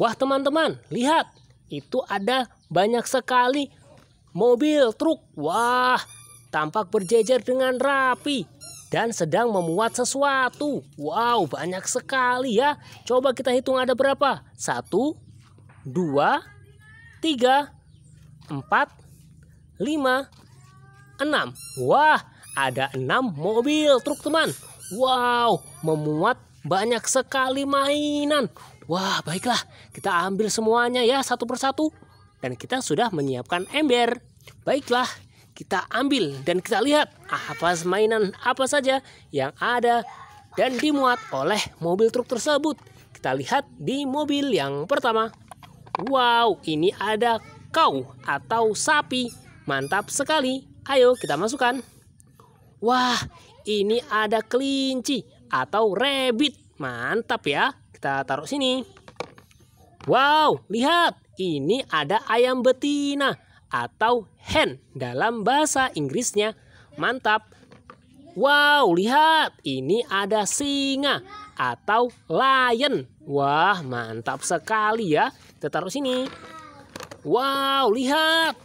Wah teman-teman, lihat. Itu ada banyak sekali mobil, truk. Wah, tampak berjejer dengan rapi dan sedang memuat sesuatu. Wow, banyak sekali ya. Coba kita hitung ada berapa. Satu, dua, tiga, empat, lima, enam. Wah, ada enam mobil truk teman. Wow, memuat banyak sekali mainan. Wah, baiklah, kita ambil semuanya ya satu persatu. Dan kita sudah menyiapkan ember. Baiklah, kita ambil dan kita lihat apa mainan apa saja yang ada dan dimuat oleh mobil truk tersebut. Kita lihat di mobil yang pertama. Wow, ini ada kau atau sapi. Mantap sekali. Ayo kita masukkan. Wah, ini ada kelinci atau rabbit. Mantap ya. Kita taruh sini. Wow, lihat. Ini ada ayam betina atau hen dalam bahasa Inggrisnya. Mantap. Wow, lihat. Ini ada singa atau lion. Wah, mantap sekali ya. Kita taruh sini. Wow, lihat.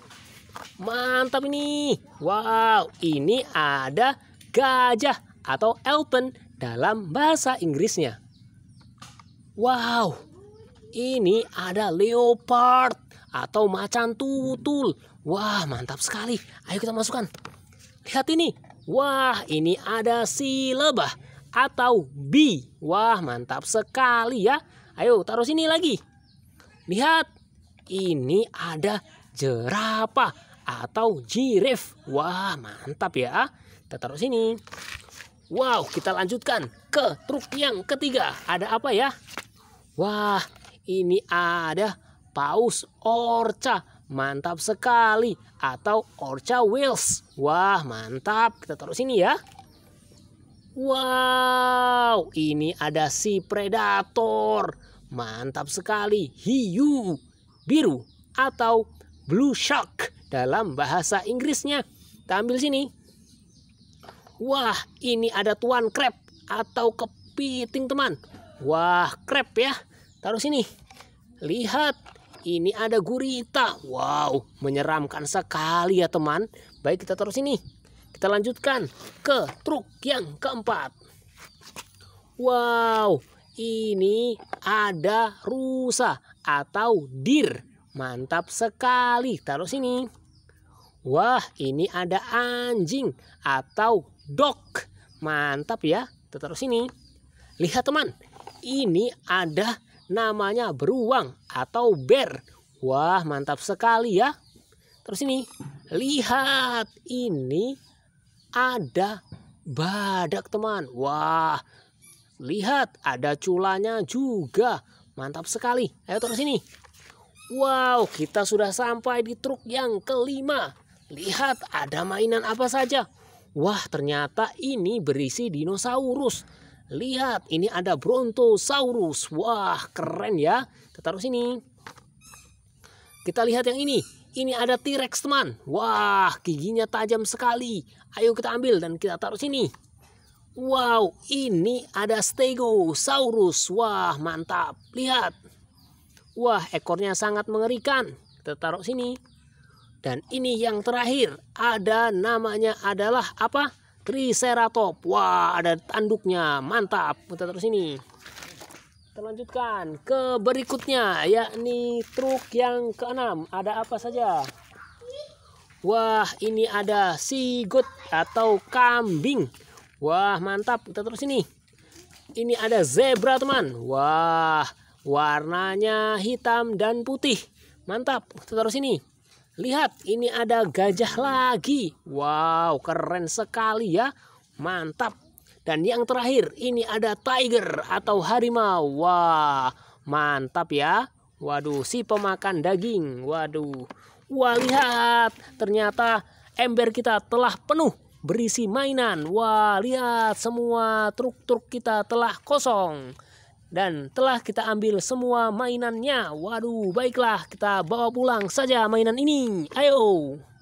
Mantap ini. Wow, ini ada gajah atau elephant dalam bahasa Inggrisnya. Wow, ini ada leopard atau macan tutul. Wah, mantap sekali. Ayo kita masukkan. Lihat ini. Wah, ini ada si lebah atau bee. Wah, mantap sekali ya. Ayo, taruh sini lagi. Lihat, ini ada jerapah atau jirif. Wah, mantap ya. Kita taruh sini. Wow, kita lanjutkan ke truk yang ketiga. Ada apa ya? Wah, ini ada paus orca. Mantap sekali. Atau orca wheels. Wah, mantap. Kita taruh sini ya. Wow, ini ada si predator. Mantap sekali. Hiu biru atau blue shark dalam bahasa Inggrisnya. Kita ambil sini. Wah, ini ada tuan crab atau kepiting teman. Wah, crab ya. Taruh sini. Lihat, ini ada gurita. Wow, menyeramkan sekali ya teman. Baik, kita taruh sini. Kita lanjutkan ke truk yang keempat. Wow, ini ada rusa atau dir. Mantap sekali. Taruh sini. Wah, ini ada anjing atau dok mantap ya terus ini lihat teman ini ada namanya beruang atau bear wah mantap sekali ya terus ini lihat ini ada badak teman wah lihat ada culanya juga mantap sekali ayo terus ini wow kita sudah sampai di truk yang kelima lihat ada mainan apa saja Wah ternyata ini berisi dinosaurus. Lihat ini ada Brontosaurus. Wah keren ya. Kita taruh sini. Kita lihat yang ini. Ini ada T-Rex teman. Wah giginya tajam sekali. Ayo kita ambil dan kita taruh sini. Wow, ini ada Stegosaurus. Wah, mantap. Lihat. Wah, ekornya sangat mengerikan. Kita taruh sini. Dan ini yang terakhir, ada namanya adalah apa? Triceratops. Wah, ada tanduknya. Mantap. Kita terus ini. Kita lanjutkan ke berikutnya, yakni truk yang keenam. Ada apa saja? Wah, ini ada sigot atau kambing. Wah, mantap. Kita terus ini. Ini ada zebra, teman. Wah, warnanya hitam dan putih. Mantap. Kita terus ini. Lihat, ini ada gajah lagi. Wow, keren sekali ya. Mantap. Dan yang terakhir, ini ada tiger atau harimau. Wah, mantap ya. Waduh, si pemakan daging. Waduh. Wah, lihat. Ternyata ember kita telah penuh berisi mainan. Wah, lihat semua truk-truk kita telah kosong dan telah kita ambil semua mainannya. Waduh, baiklah kita bawa pulang saja mainan ini. Ayo.